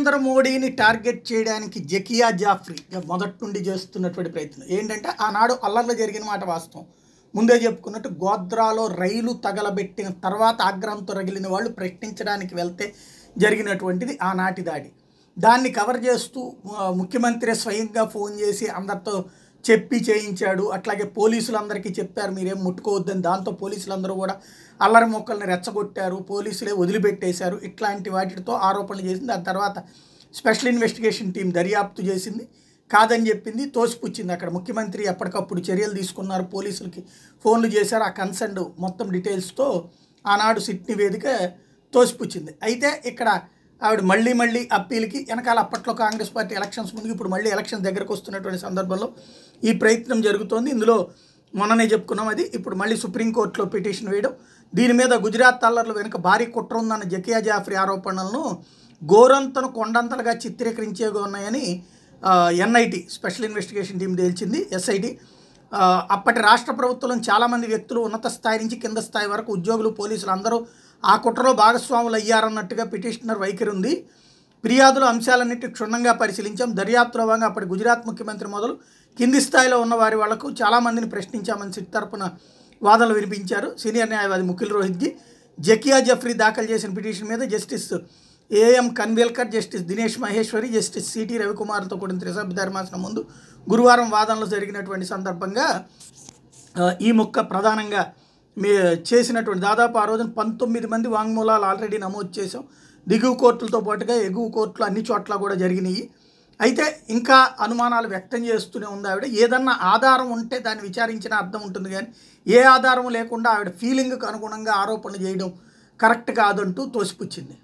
నరేంద్ర మోడీని టార్గెట్ చేయడానికి జకియా జాఫ్రీ మొదటి నుండి చేస్తున్నటువంటి ప్రయత్నం ఏంటంటే ఆనాడు అల్లర్లో జరిగిన మాట వాస్తవం ముందే చెప్పుకున్నట్టు గోద్రాలో రైలు తగలబెట్టిన తర్వాత ఆగ్రహంతో రగిలిన వాళ్ళు ప్రశ్నించడానికి వెళ్తే జరిగినటువంటిది ఆనాటి దాడి దాన్ని కవర్ చేస్తూ ముఖ్యమంత్రి స్వయంగా ఫోన్ చేసి అందరితో చెప్పి చేయించాడు అట్లాగే పోలీసులందరికీ చెప్పారు మీరేం ముట్టుకోవద్దని దాంతో పోలీసులందరూ కూడా అల్లరి మొక్కల్ని రెచ్చగొట్టారు పోలీసులే వదిలిపెట్టేశారు ఇట్లాంటి వాటితో ఆరోపణలు చేసింది ఆ తర్వాత స్పెషల్ ఇన్వెస్టిగేషన్ టీం దర్యాప్తు చేసింది కాదని చెప్పింది తోసిపుచ్చింది అక్కడ ముఖ్యమంత్రి ఎప్పటికప్పుడు చర్యలు తీసుకున్నారు పోలీసులకి ఫోన్లు చేశారు ఆ కన్సర్న్ మొత్తం డీటెయిల్స్తో ఆనాడు సిట్ నివేదిక తోసిపుచ్చింది అయితే ఇక్కడ ఆవిడ మళ్ళీ మళ్ళీ అప్పీల్కి వెనకాల అప్పట్లో కాంగ్రెస్ పార్టీ ఎలక్షన్స్ ముందు ఇప్పుడు మళ్ళీ ఎలక్షన్ దగ్గరకు వస్తున్నటువంటి సందర్భంలో ఈ ప్రయత్నం జరుగుతోంది ఇందులో మొన్ననే చెప్పుకున్నాం అది ఇప్పుడు మళ్ళీ సుప్రీంకోర్టులో పిటిషన్ వేయడం దీని మీద గుజరాత్ తల్లర్లు వెనుక భారీ కుట్ర ఉందన్న జకియా జాఫ్రీ ఆరోపణలను గోరంతను కొండంతలుగా చిత్రీకరించేగా ఉన్నాయని ఎన్ఐటి స్పెషల్ ఇన్వెస్టిగేషన్ టీం తేల్చింది ఎస్ఐటి అప్పటి రాష్ట్ర ప్రభుత్వంలో చాలామంది వ్యక్తులు ఉన్నత స్థాయి నుంచి కింద స్థాయి వరకు ఉద్యోగులు పోలీసులు అందరూ ఆ కుట్రలో భాగస్వాములు అయ్యారన్నట్టుగా పిటిషనర్ వైఖరి ఉంది ఫిర్యాదుల అంశాలన్నిటి క్షుణ్ణంగా పరిశీలించాం దర్యాప్తులో భాగంగా అప్పటి గుజరాత్ ముఖ్యమంత్రి మొదలు కింది స్థాయిలో ఉన్న వారి వాళ్లకు చాలామందిని ప్రశ్నించామని సిట్ తరపున వాదనలు వినిపించారు సీనియర్ న్యాయవాది ముఖిల్ రోహిత్జీ జకియా జఫ్రీ దాఖలు చేసిన పిటిషన్ మీద justice AM Khanwilkar justice Dinesh Maheshwari justice CT రవికుమార్తో కూడిన త్రిసభ్య ధర్మాసనం ముందు గురువారం వాదనలు జరిగినటువంటి సందర్భంగా ఈ మొక్క ప్రధానంగా మీ చేసినటువంటి దాదాపు ఆ రోజున పంతొమ్మిది మంది వాంగ్మూలాలు ఆల్రెడీ నమోదు చేసాం దిగువ కోర్టులతో పాటుగా ఎగువ కోర్టులు అన్ని చోట్ల కూడా జరిగినాయి అయితే ఇంకా అనుమానాలు వ్యక్తం చేస్తూనే ఉంది ఆవిడ ఏదన్నా ఆధారం ఉంటే దాన్ని విచారించిన అర్థం ఉంటుంది కానీ ఏ ఆధారం లేకుండా ఆవిడ ఫీలింగ్కి అనుగుణంగా ఆరోపణలు చేయడం కరెక్ట్ కాదంటూ తోసిపుచ్చింది